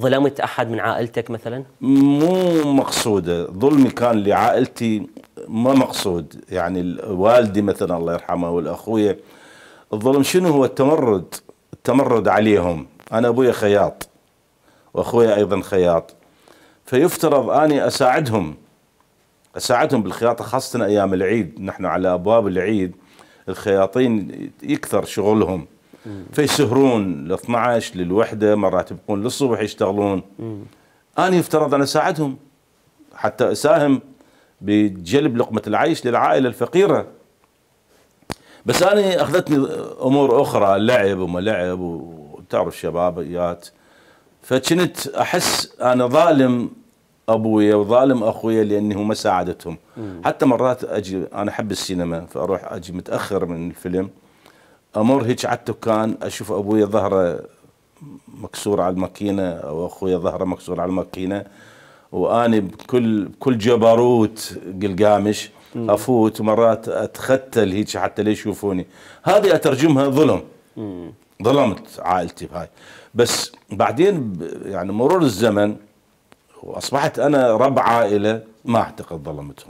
ظلمت احد من عائلتك مثلا؟ مو مقصوده، ظلمي كان لعائلتي ما مقصود، يعني والدي مثلا الله يرحمه والاخويا الظلم شنو هو التمرد؟ التمرد عليهم، انا ابوي خياط واخويا ايضا خياط فيفترض اني اساعدهم اساعدهم بالخياطه خاصه ايام العيد، نحن على ابواب العيد الخياطين يكثر شغلهم فيسهرون ل 12 للوحده مرات يبقون للصبح يشتغلون مم. انا يفترض ان اساعدهم حتى اساهم بجلب لقمه العيش للعائله الفقيره بس انا اخذتني امور اخرى لعب وما لعب وتعرف شبابيات فكنت احس انا ظالم ابويا وظالم اخويا لانه ما ساعدتهم مم. حتى مرات اجي انا احب السينما فاروح اجي متاخر من الفيلم امر هيك على الدكان اشوف ابوي ظهره مكسور على الماكينه او اخوي ظهره مكسور على الماكينه واني بكل بكل جبروت قلقامش افوت مرات اتختل هيك حتى لا يشوفوني هذه اترجمها ظلم ظلمت عائلتي بهاي بس بعدين يعني مرور الزمن واصبحت انا رب عائله ما اعتقد ظلمتهم